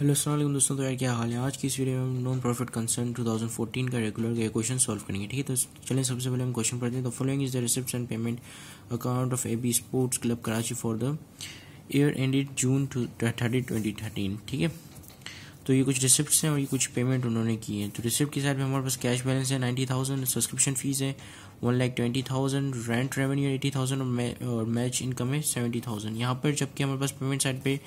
hello अल्लाम दोस्तों तो यार क्या हाल है आज की इस वीडियो में हम नॉन प्रॉफिट कंसर्न 2014 का रेगुलर का क्वेश्चन सॉल्व करेंगे ठीक है तो चलें सबसे पहले हम क्वेश्चन पढ़ते हैं तो following is the receipt and payment account of A B sports club Karachi for the year ended June two thirty twenty thirteen ठीक है तो ये कुछ रिसिप्ट हैं और ये कुछ पेमेंट उन्होंने की है तो रिसिप्ट के साथ में हमारे पास कैश बैलेंस है नाइन्टी थाउजेंड सब्सक्रिप्शन फीस है one lakh twenty thousand rent revenue eighty thousand और मैच इनकम है सेवेंटी थाउजेंड यहाँ पर जबकि हमारे पास पेमेंट साइड पे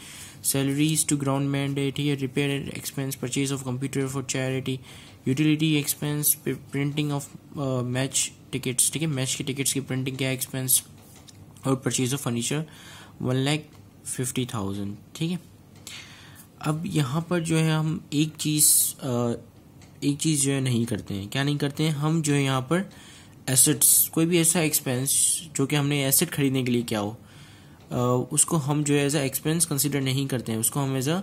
सैलरीज टू ग्राउंड मैन है repair expense purchase of computer for charity utility expense printing of match tickets ठीक है मैच के टिकट्स की प्रिंटिंग क्या एक्सपेंस और purchase of furniture one lakh fifty thousand ठीक है अब यहाँ पर जो है हम एक चीज़ एक चीज़ जो है नहीं करते हैं क्या नहीं करते हैं हम जो है यहाँ पर एसेट्स कोई भी ऐसा एक्सपेंस जो कि हमने एसेट खरीदने के लिए क्या हो उसको हम जो है एज अ एक्सपेंस कंसिडर नहीं करते हैं उसको हम एज अ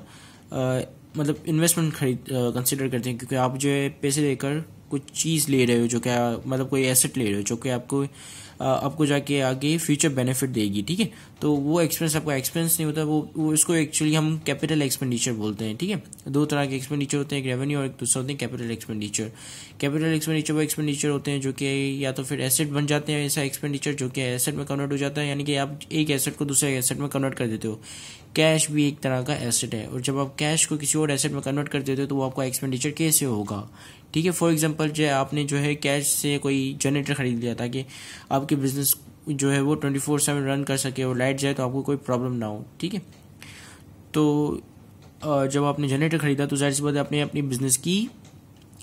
मतलब इन्वेस्टमेंट खरीद कंसिडर करते हैं क्योंकि आप जो है पैसे देकर कुछ चीज़ ले रहे हो जो क्या मतलब कोई एसेट ले रहे हो जो कि आपको आपको जाके आगे फ्यूचर बेनिफिट देगी ठीक है तो वो एक्सपेंस आपका एक्सपेंस नहीं होता वो, वो इसको एक्चुअली हम कैपिटल एक्सपेंडिचर बोलते हैं ठीक है दो तरह के एक्सपेंडिचर होते हैं एक रेवेन्यू और एक दूसरा होते हैं कैपिटल एक्सपेंडिचर कैपिटल एक्सपेंडिचर वो एक्सपेंडिचर होते हैं जो कि या तो फिर एसेट बन जाते हैं ऐसा एक्सपेंडिचर जो कि एसेट में कन्वर्ट हो जाता है यानी कि आप एक एसेट को दूसरे एसेट में कन्वर्ट कर देते हो कैश भी एक तरह का एसेट है और जब आप कैश को किसी और एसेट में कन्वर्ट कर देते हो तो वो आपका एक्सपेंडिचर कैसे होगा ठीक है फॉर एग्जांपल जो आपने जो है कैश से कोई जनरेटर ख़रीद लिया ताकि आपके बिज़नेस जो है वो ट्वेंटी फोर सेवन रन कर सके और लाइट जाए तो आपको कोई प्रॉब्लम ना हो ठीक है तो जब आपने जनरेटर ख़रीदा तो जाहिर सी बात है आपने अपनी बिज़नेस की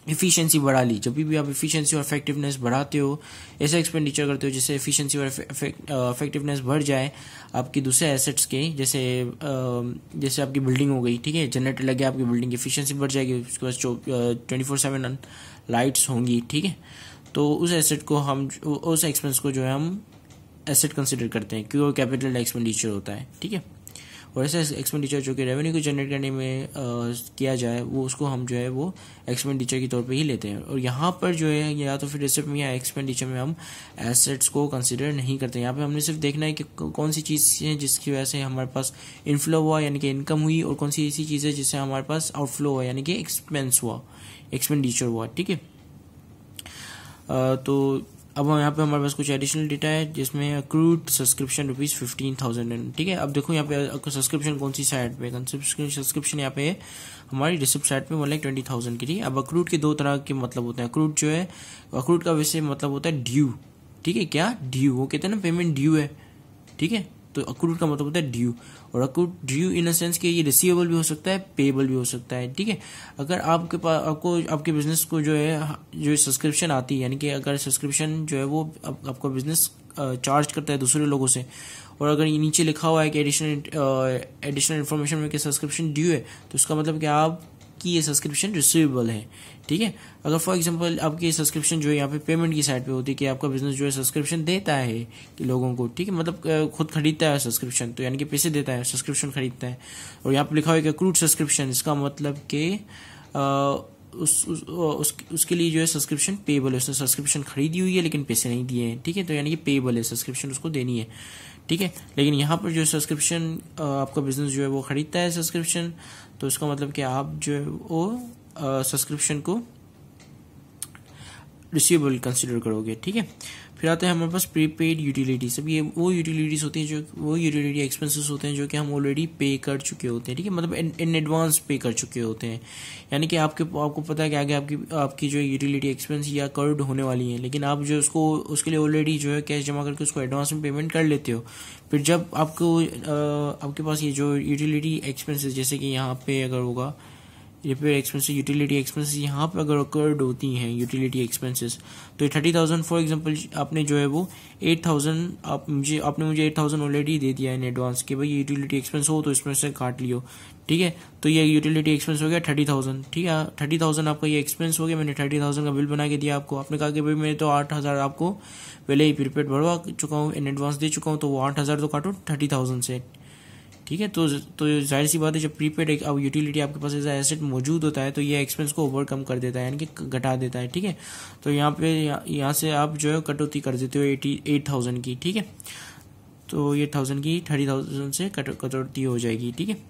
इफिशियंसी बढ़ा ली जब भी आप इफिशियंसी और इफेक्टिवनेस बढ़ाते हो ऐसा एक्सपेंडिचर करते हो जिससे इफिशियंसी और इफेक्टिवनेस uh, बढ़ जाए आपकी दूसरे एसेट्स के जैसे uh, जैसे आपकी बिल्डिंग हो गई ठीक है जनरेटर लगे आपकी बिल्डिंग की इफिशियंसी बढ़ जाएगी उसके पास ट्वेंटी फोर सेवन लाइट्स होंगी ठीक है तो उस एसेट को हम उस एक्सपेंस को जो है हम एसेट कंसिडर करते हैं क्योंकि वो कैपिटल एक्सपेंडिचर होता है ठीक है और ऐसा एक्सपेंडिचर जो कि रेवेन्यू को जनरेट करने में आ, किया जाए वो उसको हम जो है वो एक्सपेंडिचर के तौर पे ही लेते हैं और यहाँ पर जो है या तो फिर रिसिप्ट में या एक्सपेंडिचर में हम एसेट्स को कंसिडर नहीं करते यहाँ पर हमने सिर्फ देखना है कि कौन सी चीज़ है जिसकी वजह से हमारे पास इनफ्लो हुआ यानी कि इनकम हुई और कौन सी ऐसी चीज़ है जिससे हमारे पास आउटफ्लो हुआ यानी कि एक्सपेंस हुआ एक्सपेंडिचर हुआ ठीक है तो अब यहाँ पे हमारे पास कुछ एडिशनल डेटा है जिसमें accrued subscription rupees fifteen thousand and ठीक है अब देखो यहाँ पे सब्सक्रिप्शन कौन सी साइड पे सब्सक्रिप्शन यहाँ पे हमारी रिसिप्ट साइड पे वन लाख ट्वेंटी थाउजेंड की थी अब अक्रूड के दो तरह के मतलब होते हैं अक्रूड जो है अक्रूड का वैसे मतलब होता है ड्यू ठीक है क्या ड्यू वो कहते हैं ना पेमेंट ड्यू है ठीक है तो अक्रूड का मतलब होता है ड्यू और अक्रूड ड्यू इन सेंस कि ये रिसीवेबल भी हो सकता है पेबल भी हो सकता है ठीक है अगर आपके पास आपको आपके बिजनेस को जो है जो सब्सक्रिप्शन आती है यानी कि अगर सब्सक्रिप्शन जो है वो आप, आपका बिजनेस चार्ज करता है दूसरे लोगों से और अगर ये नीचे लिखा हुआ है कि एडिशनल एडिशनल इन्फॉर्मेशन में कि सब्सक्रिप्शन ड्यू है तो उसका मतलब कि आपकी ये सब्सक्रिप्शन रिसीवेबल है ठीक है अगर फॉर एग्जांपल आपकी सब्सक्रिप्शन जो है यहाँ पे पेमेंट की साइड पे होती है कि आपका बिजनेस जो है सब्सक्रिप्शन देता है कि लोगों को ठीक है मतलब खुद खरीदता है सब्सक्रिप्शन तो यानी कि पैसे देता है सब्सक्रिप्शन खरीदता है और यहाँ पे लिखा हुआ है कि क्रूड सब्सक्रिप्शन इसका मतलब कि उस, उस, उस उसके लिए जो है सब्सक्रिप्शन पेबल है उसने सब्सक्रिप्शन खरीदी हुई है लेकिन पैसे नहीं दिए हैं ठीक है तो यानी कि पेबल है सब्सक्रिप्शन उसको देनी है ठीक है लेकिन यहाँ पर जो सब्सक्रिप्शन आपका बिजनेस जो है वो खरीदता है सब्सक्रिप्शन तो उसका मतलब कि आप जो है वो सब्सक्रिप्शन को रिसीवेबल कंसिडर करोगे ठीक है फिर आते हैं हमारे पास प्रीपेड यूटिलिटीज अब ये वो यूटिलिटीज होती हैं जो वो यूटिलिटी एक्सपेंसेस होते हैं जो कि हम ऑलरेडी पे कर चुके होते हैं ठीक है मतलब इन एडवांस पे कर चुके होते हैं यानी कि आपके आपको पता है कि आगे आपकी आपकी जो यूटिलिटी एक्सपेंस या कर्ड होने वाली है लेकिन आप जो उसको उसके लिए ऑलरेडी जो है कैश जमा करके उसको एडवांस में पेमेंट कर लेते हो फिर जब आपको आ, आपके पास ये जो यूटिलिटी एक्सपेंसिस जैसे कि यहाँ पे अगर होगा रिपेयर एक्सपेंसेस यूटिलिटी एक्सपेंसेस यहाँ पर अगर अकर्ड होती हैं यूटिलिटी एक्सपेंसेस तो थर्टी थाउजेंड फॉर एग्जाम्पल आपने जो है वो एट थाउजेंड आप मुझे आपने मुझे एट थाउजेंड ऑलरेडी दे दिया इन एडवांस कि भाई यूटिलिटी एक्सपेंस हो तो इसमें से काट लियो ठीक है तो ये यूटिलिटी एक्सपेंस हो गया थर्टी थाउजेंड ठीक है थर्टी थाउजेंड आपका ये एक्सपेंस हो गया मैंने थर्टी थाउजेंड का बिल बना के दिया आपको आपने कहा कि भाई मैं तो आठ हज़ार आपको पहले ही प्रीपेड भरवा चुका हूँ इन एडवांस दे चुका हूँ तो वो आठ हज़ार तो काटो थर्टी थाउजेंड से ठीक है तो तो जाहिर सी बात है जब प्रीपेड एक अब यूटिलिटी आपके पास एज एसेट मौजूद होता है तो ये एक्सपेंस को ओवरकम कर देता है यानी कि घटा देता है ठीक है तो यहाँ पे यहाँ से आप जो है कटौती कर देते हो एटी एट थाउजेंड की ठीक है तो ये थाउजेंड की थर्टी थाउजेंड से कटौती हो जाएगी ठीक है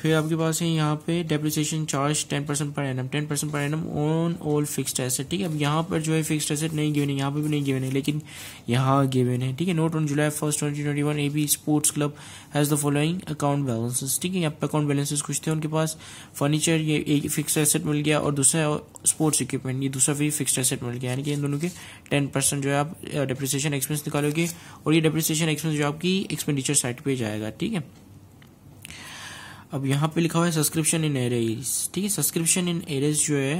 फिर आपके पास है यहाँ पे depreciation charge ten percent per annum ten percent per annum on all fixed asset ठीक है अब यहाँ पर जो है फिक्स्ड एसेट नहीं गिवन है यहाँ पे भी नहीं गिवन है लेकिन यहाँ गिवन है ठीक है note on July first twenty twenty one A B sports club has the following account balances ठीक है यहाँ पे अकाउंट बैलेंसेस कुछ थे उनके पास फर्नीचर ये एक फिक्स एसेट मिल गया और दूसरा स्पोर्ट्स इक्विपमेंट ये दूसरा भी फिक्स एसेट मिल गया यानी कि इन दोनों के टेन परसेंट जो है आप डेप्रिसिएशन uh, एक्सपेंस निकालोगे और ये डेप्रिसिएशन एक्सपेंस जो आपकी एक्सपेंडिचर साइड पर जाएगा ठीक है अब यहाँ पे लिखा हुआ है सब्सक्रिप्शन इन एरेज ठीक है सब्सक्रिप्शन इन एरेज जो है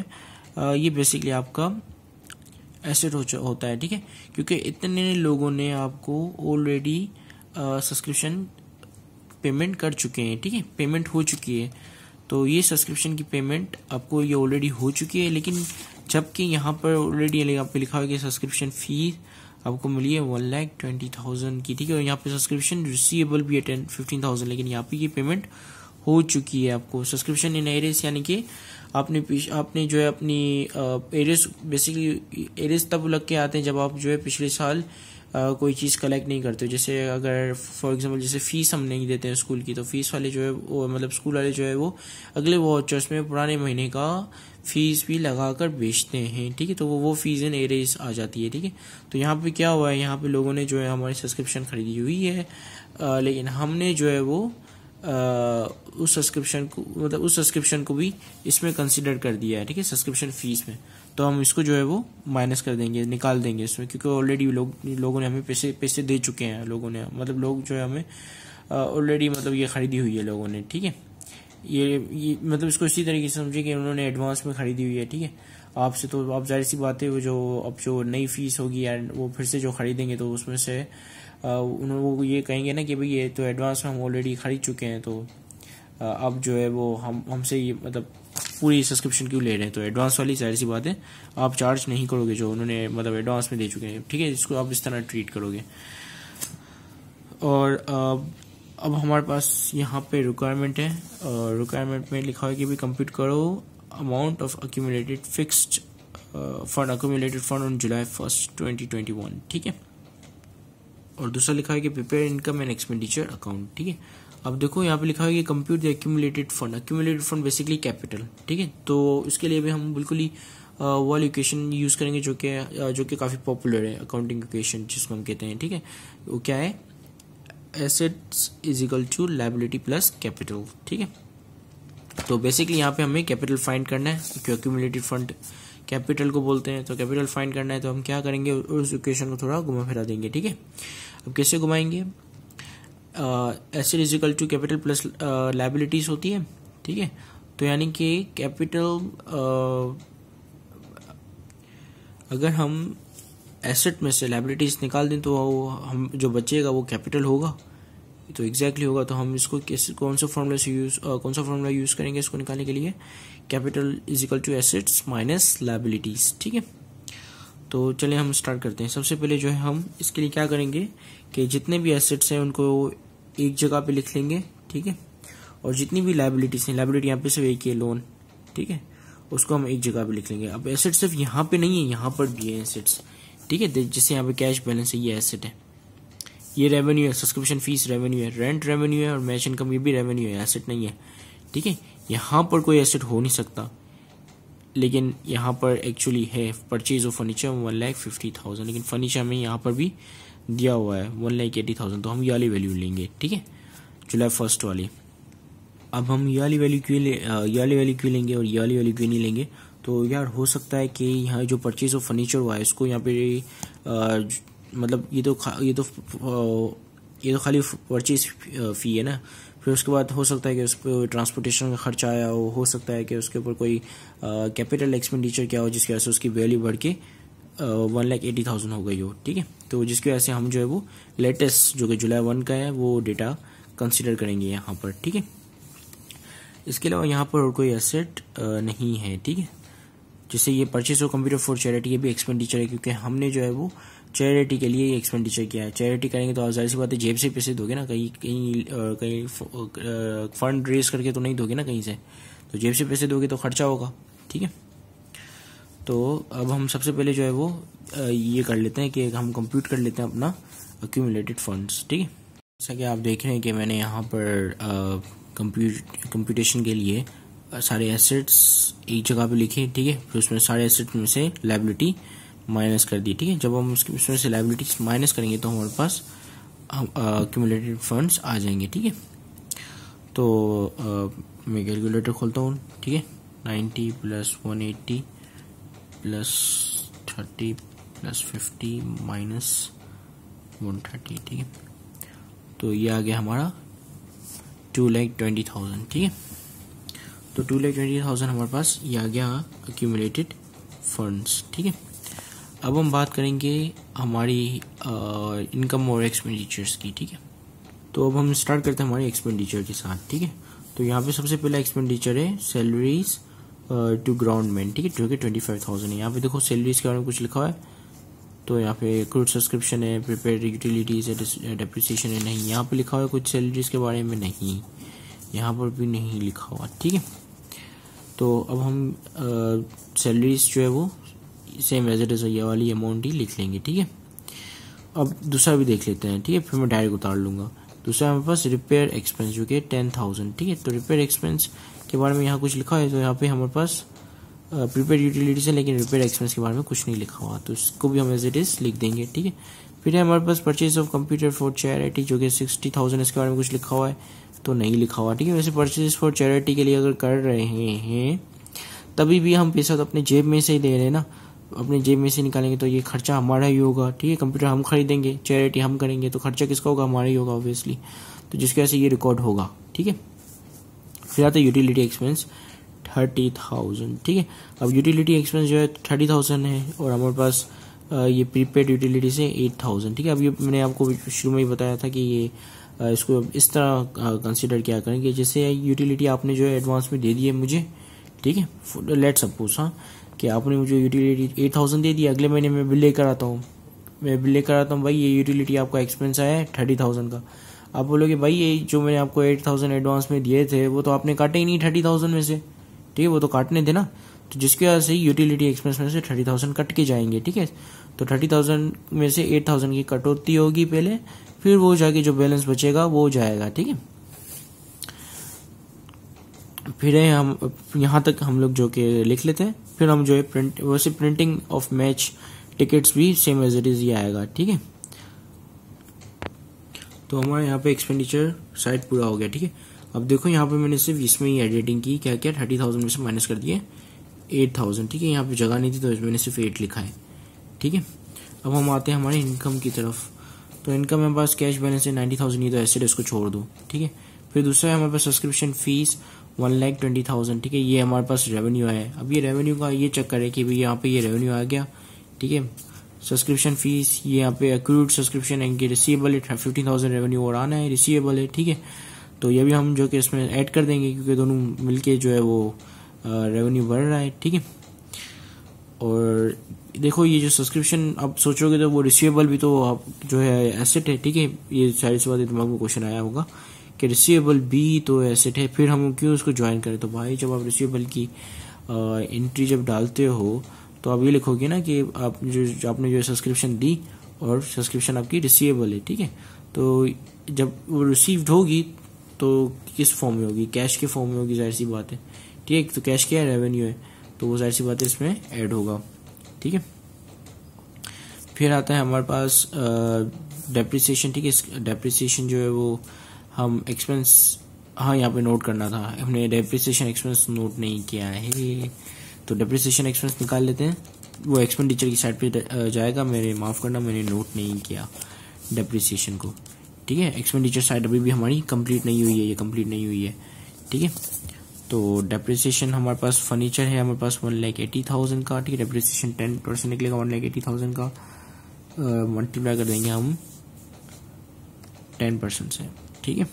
ये बेसिकली आपका एसेट हो होता है ठीक है क्योंकि इतने लोगों ने आपको ऑलरेडी सब्सक्रिप्शन पेमेंट कर चुके हैं ठीक है पेमेंट हो चुकी है तो ये सब्सक्रिप्शन की पेमेंट आपको ये ऑलरेडी हो चुकी है लेकिन जबकि यहाँ पर ऑलरेडी आप लिखा हुआ कि सब्सक्रिप्शन फी आपको मिली है वन लैख ट्वेंटी थाउजेंड की ठीक है और यहाँ पे सब्सक्रिप्शन रिसीवेबल भी है टेन फिफ्टीन थाउजेंड लेकिन यहाँ पे ये पेमेंट हो चुकी है आपको सब्सक्रिप्शन इन एरियस यानी कि आपने आपने जो है अपनी एरियस बेसिकली एरियस तब लग के आते हैं जब आप जो है पिछले साल आ, कोई चीज़ कलेक्ट नहीं करते जैसे अगर फॉर एग्जांपल जैसे फीस हम नहीं देते हैं स्कूल की तो फीस वाले जो है वो मतलब स्कूल वाले जो है वो अगले वॉचर्स में पुराने महीने का फीस भी लगा कर बेचते हैं ठीक है तो वो वो फीस इन एरेज आ जाती है ठीक है तो यहाँ पे क्या हुआ है यहाँ पे लोगों ने जो है हमारी सब्सक्रिप्शन खरीदी हुई है आ, लेकिन हमने जो है वो उस सब्सक्रिप्शन को मतलब उस सब्सक्रिप्शन को भी इसमें कंसिडर कर दिया है ठीक है सब्सक्रिप्शन फीस में तो हम इसको जो है वो माइनस कर देंगे निकाल देंगे इसमें क्योंकि ऑलरेडी लोग लोगों ने हमें पैसे पैसे दे चुके हैं लोगों ने मतलब लोग जो है हमें ऑलरेडी मतलब ये खरीदी हुई है लोगों ने ठीक है ये ये मतलब इसको इसी तरीके से समझिए कि उन्होंने एडवांस में खरीदी हुई है ठीक है आपसे तो आप जाहिर सी बात है वो जो अब जो नई फीस होगी एंड वो फिर से जो खरीदेंगे तो उसमें से उन्होंने वो ये कहेंगे ना कि भाई ये तो एडवांस में हम ऑलरेडी खरीद चुके हैं तो अब जो है वो हम हमसे ये मतलब पूरी सब्सक्रिप्शन क्यों ले रहे हैं तो एडवांस वाली जाहिर सी बात है आप चार्ज नहीं करोगे जो उन्होंने मतलब एडवांस में दे चुके हैं ठीक है इसको आप इस तरह ट्रीट करोगे और अब हमारे पास यहाँ पे रिक्वायरमेंट है रिक्वायरमेंट में लिखा है कि भी कंप्लीट करो amount of accumulated fixed fund accumulated fund on July first twenty twenty one ठीक है और दूसरा लिखा है कि prepare income and expenditure account ठीक है अब देखो यहाँ पे लिखा है कि compute accumulated fund accumulated fund basically capital ठीक है तो इसके लिए भी हम बिल्कुल ही वो इक्वेशन यूज करेंगे जो कि जो कि काफी पॉपुलर है अकाउंटिंग इक्वेशन जिसको हम कहते हैं ठीक है वो क्या है assets is equal to liability plus capital ठीक है तो बेसिकली यहाँ पे हमें कैपिटल फाइंड करना है क्योंकि अक्यूमुलेटेड फंड कैपिटल को बोलते हैं तो कैपिटल फाइंड करना है तो हम क्या करेंगे उस इक्वेशन को थोड़ा घुमा फिरा देंगे ठीक है अब कैसे घुमाएंगे asset is equal to capital plus liabilities होती है ठीक है तो यानी कि कैपिटल अगर हम एसेट में से लाइबिलिटीज निकाल दें तो हम जो बचेगा वो कैपिटल होगा तो एग्जैक्टली exactly होगा तो हम इसको कैसे कौन सा फॉर्मूला से यूज कौन सा फॉर्मूला यूज करेंगे इसको निकालने के लिए capital is equal to assets minus liabilities ठीक है तो चलिए हम स्टार्ट करते हैं सबसे पहले जो है हम इसके लिए क्या करेंगे कि जितने भी एसेट्स हैं उनको एक जगह पे लिख लेंगे ठीक है और जितनी भी लाइबिलिटीज हैं लाइबिलिटी यहाँ पे सिर्फ एक ही लोन ठीक है उसको हम एक जगह पे लिख लेंगे अब एसेट सिर्फ यहाँ पे नहीं है यहाँ पर भी है एसेट्स ठीक है जैसे यहाँ पे कैश बैलेंस है ये एसेट है ये रेवेन्यू है सब्सक्रिप्शन फीस रेवेन्यू है रेंट रेवेन्यू है और मैच इनकम ये भी रेवेन्यू है एसेट नहीं है ठीक है यहाँ पर कोई एसेट हो नहीं सकता लेकिन यहाँ पर एक्चुअली है purchase of furniture one lakh fifty thousand लेकिन फर्नीचर में यहाँ पर भी दिया हुआ है वन लैख एटी थाउजेंड तो हम ये वाली वैल्यू लेंगे ठीक है जुलाई फर्स्ट वाली अब हम ये वाली वैल्यू क्यों ले ये वाली वैल्यू क्यों लेंगे और ये वाली वैल्यू क्यों नहीं लेंगे तो यार हो सकता है कि यहाँ जो परचेज ऑफ फर्नीचर हुआ है इसको यहाँ पे मतलब ये तो ये तो ये तो खाली परचेज फी है ना फिर उसके बाद हो सकता है कि उस पर ट्रांसपोर्टेशन का खर्चा आया हो हो सकता है कि उसके ऊपर कोई कैपिटल एक्सपेंडिचर क्या हो जिसकी वजह से उसकी वैल्यू बढ़ के वन लाख एटी थाउजेंड हो गई हो ठीक है तो जिसकी वजह से हम जो है वो लेटेस्ट जो कि जुलाई वन का है वो डेटा कंसिडर करेंगे यहाँ पर ठीक है इसके अलावा यहाँ पर और कोई एसेट नहीं है ठीक है जैसे ये परचेज और कंप्यूटर फॉर चैरिटी ये भी एक्सपेंडिचर है क्योंकि हमने जो है वो चैरिटी के लिए एक्सपेंडिचर किया है चैरिटी करेंगे तो जाहिर सी बात है जेब से पैसे दोगे ना कहीं कहीं कहीं फंड रेज करके तो नहीं दोगे ना कहीं से तो जेब से पैसे दोगे तो खर्चा होगा ठीक है तो अब हम सबसे पहले जो है वो ये कर लेते हैं कि हम कंप्यूट कर लेते हैं अपना अक्यूमुलेटेड फंड्स ठीक है जैसा कि आप देख रहे हैं कि मैंने यहाँ पर कंप्यूट कंप्यूटेशन के लिए सारे एसेट्स एक जगह पे लिखे ठीक है फिर उसमें सारे एसेट्स में से लाइबिलिटी माइनस कर दिए ठीक है जब हम उसकी उसमें से लाइबिलिटीज माइनस करेंगे तो हमारे पास हम फंड्स आ जाएंगे ठीक है तो आ, मैं कैलकुलेटर खोलता हूँ ठीक है ninety plus one eighty plus thirty plus fifty minus one thirty ठीक है तो ये आ गया हमारा टू लैख ट्वेंटी थाउजेंड ठीक है तो टू लैख ट्वेंटी थाउजेंड हमारे पास ये आ गया अक्यूमुलेटेड फंड्स ठीक है अब हम बात करेंगे हमारी इनकम और एक्सपेंडिचर्स की ठीक है तो अब हम स्टार्ट करते हैं हमारे एक्सपेंडिचर के साथ ठीक है तो यहाँ पे सबसे पहला एक्सपेंडिचर है सैलरीज टू ग्राउंड मैन ठीक है जो कि ट्वेंटी फाइव थाउजेंड है यहाँ पे देखो सैलरीज के बारे में कुछ लिखा हुआ है तो यहाँ पे क्रूड सब्सक्रिप्शन है प्रिपेयर यूटिलिटीज है डेप्रिसिएशन है नहीं यहाँ पे लिखा हुआ है कुछ सैलरीज के बारे में नहीं यहाँ पर भी नहीं लिखा हुआ ठीक है तो अब हम सैलरीज जो है वो सेम एज इट इज़ ये वाली अमाउंट ही लिख लेंगे ठीक है अब दूसरा भी देख लेते हैं ठीक है फिर मैं डायरेक्ट उतार लूँगा दूसरा हमारे पास रिपेयर एक्सपेंस जो कि टेन थाउजेंड ठीक है तो रिपेयर एक्सपेंस के बारे में यहाँ कुछ लिखा है तो यहाँ पे हमारे पास प्रीपेड यूटिलिटीज है लेकिन रिपेयर एक्सपेंस के बारे में कुछ नहीं लिखा हुआ तो इसको भी हम एज इट इज़ लिख देंगे ठीक है फिर है हमारे पास purchase of computer for charity जो कि सिक्सटी थाउजेंड इसके बारे में कुछ लिखा हुआ है तो नहीं लिखा हुआ ठीक है वैसे परचेज फॉर चैरिटी के लिए अगर कर रहे हैं तभी भी हम पैसा तो अपने जेब में से ही दे रहे हैं ना अपने जेब में से निकालेंगे तो ये खर्चा हमारा ही होगा ठीक है कंप्यूटर हम खरीदेंगे चैरिटी हम करेंगे तो खर्चा किसका होगा हमारा ही होगा ऑब्वियसली तो जिसकी वजह से ये रिकॉर्ड होगा ठीक है फिर आता है यूटिलिटी एक्सपेंस थर्टी थाउजेंड ठीक है अब यूटिलिटी एक्सपेंस जो है थर्टी थाउजेंड है और हमारे पास ये प्रीपेड यूटिलिटी से एट थाउजेंड ठीक है अब ये मैंने आपको शुरू में ही बताया था कि ये इसको इस तरह कंसिडर क्या करेंगे जैसे यूटिलिटी आपने जो है एडवांस में दे दी है मुझे ठीक है लेट सपोज हाँ कि आपने मुझे यूटिलिटी एट थाउजेंड दे दी अगले महीने मैं बिल लेकर आता हूँ मैं बिल लेकर आता हूँ भाई ये यूटिलिटी आपका एक्सपेंस आया है थर्टी थाउजेंड का आप बोलोगे भाई ये जो मैंने आपको एट थाउजेंड एडवांस में दिए थे वो तो आपने काटे ही नहीं थर्टी थाउजेंड में से ठीक है वो तो काटने थे ना तो जिसकी वजह से यूटिलिटी एक्सपेंस में से थर्टी थाउजेंड कट के जाएंगे ठीक है तो थर्टी थाउजेंड में से एट थाउजेंड की कटौती होगी पहले फिर वो जाके जो बैलेंस बचेगा वो जाएगा ठीक है फिर है हम यहाँ तक हम लोग जो कि लिख लेते हैं फिर हम जो है प्रिंट वैसे प्रिंटिंग ऑफ मैच टिकट्स भी सेम एज इट इज़ ये आएगा ठीक है तो हमारे यहाँ पे एक्सपेंडिचर साइड पूरा हो गया ठीक है अब देखो यहाँ पे मैंने सिर्फ इसमें ही एडिटिंग की क्या क्या थर्टी थाउजेंड में से माइनस कर दिए एट थाउजेंड ठीक है यहाँ पे जगह नहीं थी तो मैंने सिर्फ एट लिखा है ठीक है अब हम आते हैं हमारे इनकम की तरफ तो इनकम हमारे पास कैश बैलेंस है नाइन्टी थाउजेंड ये तो ऐसे इसको छोड़ दो ठीक है फिर दूसरा है हमारे पास subscription fees one lakh twenty thousand ठीक है ये हमारे पास रेवेन्यू है अब ये रेवेन्यू का ये चेक करें कि भाई यहाँ पे ये रेवेन्यू आ गया ठीक है सब्सक्रिप्शन फीस ये यहाँ पे अक्रूड सब्सक्रिप्शन है रिसीवेबल है फिफ्टीन थाउजेंड रेवेन्यू और आना है रिसीवेबल है ठीक है तो ये भी हम जो कि इसमें ऐड कर देंगे क्योंकि दोनों मिलके जो है वो रेवेन्यू बढ़ रहा है ठीक है और देखो ये जो सब्सक्रिप्शन आप सोचोगे तो वो रिसीवेबल भी तो आप जो है एसेट है ठीक है ये सारी से बात दिमाग में क्वेश्चन आया होगा कि रिसीवेबल बी तो एसेट है फिर हम क्यों उसको ज्वाइन करें तो भाई जब आप रिसीवेबल की एंट्री जब डालते हो तो आप ये लिखोगे ना कि आप जो आपने जो सब्सक्रिप्शन दी और सब्सक्रिप्शन आपकी रिसीवेबल है ठीक है तो जब वो रिसीव्ड होगी तो किस फॉर्म में होगी कैश के फॉर्म में होगी जाहिर सी बात है ठीक है तो कैश क्या है रेवेन्यू है तो वो जाहिर सी बात है इसमें ऐड होगा ठीक है फिर आता है हमारे पास डेप्रिसिएशन ठीक है डेप्रिसिएशन जो है वो हम एक्सपेंस हाँ यहाँ पे नोट करना था हमने डेप्रिसिएशन एक्सपेंस नोट नहीं किया है तो डेप्रिसिएशन एक्सपेंस निकाल लेते हैं वो एक्सपेंडिचर की साइड पे जाएगा मेरे माफ़ करना मैंने नोट नहीं किया डेप्रिसिएशन को ठीक है एक्सपेंडिचर साइड अभी भी हमारी कंप्लीट नहीं हुई है ये कंप्लीट नहीं हुई है ठीक है तो डेप्रिसिएशन हमारे पास फर्नीचर है हमारे पास वन लैख एटी थाउजेंड का ठीक है डेप्रिसिएशन टेन परसेंट निकलेगा वन लैख एटी थाउजेंड का मल्टीप्लाई कर देंगे हम टेन परसेंट से ठीक है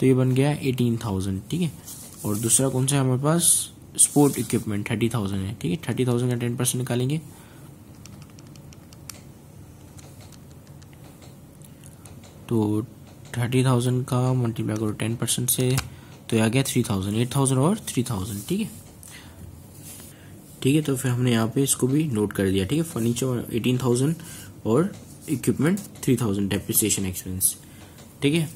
तो ये बन गया एटीन थाउजेंड ठीक है और दूसरा कौन सा है हमारे पास स्पोर्ट इक्विपमेंट थर्टी थाउजेंड है ठीक है थर्टी थाउजेंड का टेन परसेंट निकालेंगे तो थर्टी थाउजेंड का मल्टीप्लाई करो टेन परसेंट से तो आ गया थ्री थाउजेंड एट थाउजेंड और थ्री थाउजेंड ठीक है ठीक है तो फिर हमने यहाँ पे इसको भी नोट कर दिया ठीक है फर्नीचर एटीन थाउजेंड और equipment three thousand depreciation expense ठीक है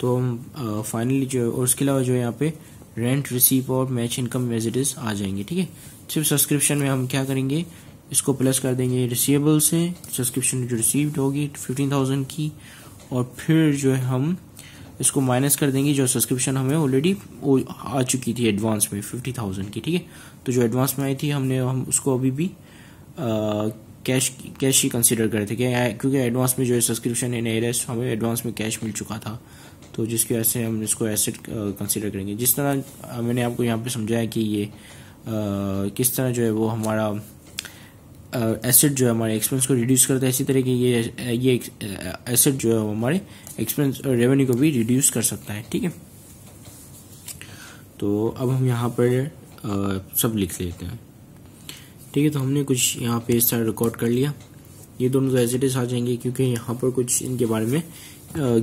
तो हम फाइनली जो और उसके अलावा जो यहाँ पे रेंट रिसीव और मैच इनकम एज आ जाएंगे ठीक है सिर्फ सब्सक्रिप्शन में हम क्या करेंगे इसको प्लस कर देंगे रिसीवेबल से सब्सक्रिप्शन जो रिसीव्ड होगी फिफ्टीन थाउजेंड की और फिर जो है हम इसको माइनस कर देंगे जो सब्सक्रिप्शन हमें ऑलरेडी आ चुकी थी एडवांस में फिफ्टी थाउजेंड की ठीक है तो जो एडवांस में आई थी हमने हम उसको अभी भी आ, कैश कैश ही कंसिडर कर रहे थे क्या क्योंकि एडवांस में जो है सब्सक्रिप्शन इन एयरस हमें एडवांस में कैश मिल चुका था तो जिसकी वजह से हम इसको एसेट कंसिडर करेंगे जिस तरह मैंने आपको यहाँ पे समझाया कि ये आ, किस तरह जो है वो हमारा एसेट जो है हमारे एक्सपेंस को रिड्यूस करता है इसी तरह की ये ये एसेट जो है वो हमारे एक्सपेंस रेवेन्यू को भी रिड्यूस कर सकता है ठीक है तो अब हम यहाँ पर आ, सब लिख लेते हैं ठीक है तो हमने कुछ यहाँ पे सारा रिकॉर्ड कर लिया ये दोनों तो एज इट इज आ जाएंगे क्योंकि यहाँ पर कुछ इनके बारे में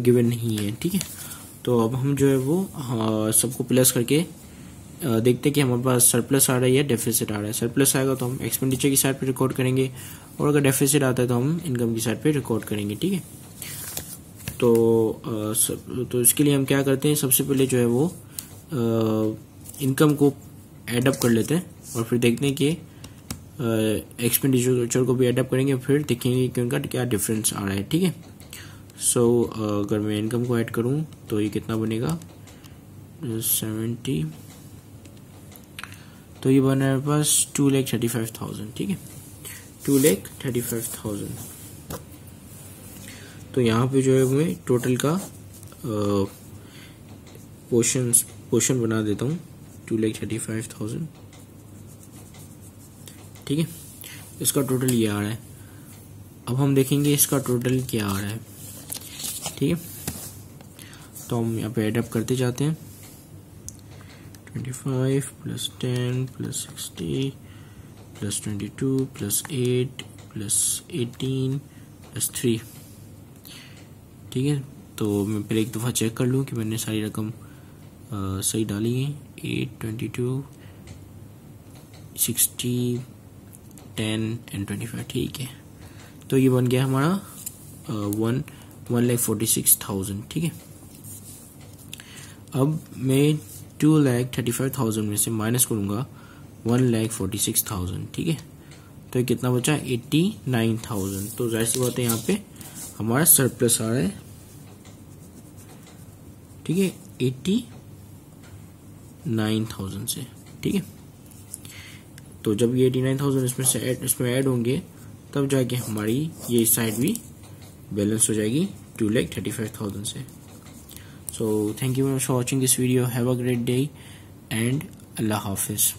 गिवन नहीं है ठीक है तो अब हम जो है वो सबको प्लस करके आ, देखते हैं कि हमारे पास सरप्लस आ रहा है या डेफिसिट आ रहा है सरप्लस आएगा तो हम एक्सपेंडिचर की साइड पे रिकॉर्ड करेंगे और अगर डेफिसिट आता है तो हम इनकम की साइड पे रिकॉर्ड करेंगे ठीक है तो आ, तो इसके लिए हम क्या करते हैं सबसे पहले जो है वो इनकम को एडअप कर लेते हैं और फिर देखते हैं कि एक्सपेंडिचर को भी एडअप करेंगे फिर देखेंगे कि उनका क्या डिफरेंस आ रहा है ठीक है सो अगर मैं इनकम को ऐड करूं तो ये कितना बनेगा सेवेंटी तो ये बना मेरे पास two lakh thirty five thousand ठीक है to lakh thirty five thousand तो यहाँ पे जो है मैं टोटल का पोशन पोर्शन बना देता हूँ to lakh thirty five thousand ठीक है इसका टोटल ये आ रहा है अब हम देखेंगे इसका टोटल क्या आ रहा है ठीक है तो हम यहाँ पे एडअप करते जाते हैं twenty five plus ten plus sixty plus twenty two plus eight plus eighteen plus three ठीक है तो मैं पहले एक दफ़ा चेक कर लूँ कि मैंने सारी रकम सही डाली है eight twenty two sixty ten and twenty five ठीक है तो ये बन गया हमारा one one lakh forty six thousand ठीक है अब मैं two lakh thirty five thousand में से माइनस करूँगा one lakh forty six thousand ठीक है तो ये कितना बचा एट्टी नाइन थाउजेंड तो जाहिर सी बात है यहाँ पे हमारा सरप्लस आ रहा है ठीक है एट्टी नाइन थाउजेंड से ठीक है तो जब ये एटी नाइन थाउजेंड इसमें से एड इसमें ऐड होंगे तब जाके हमारी ये साइड भी बैलेंस हो जाएगी two lakh thirty five thousand से so thank you very much for watching this video have a great day and अल्लाह हाफिज़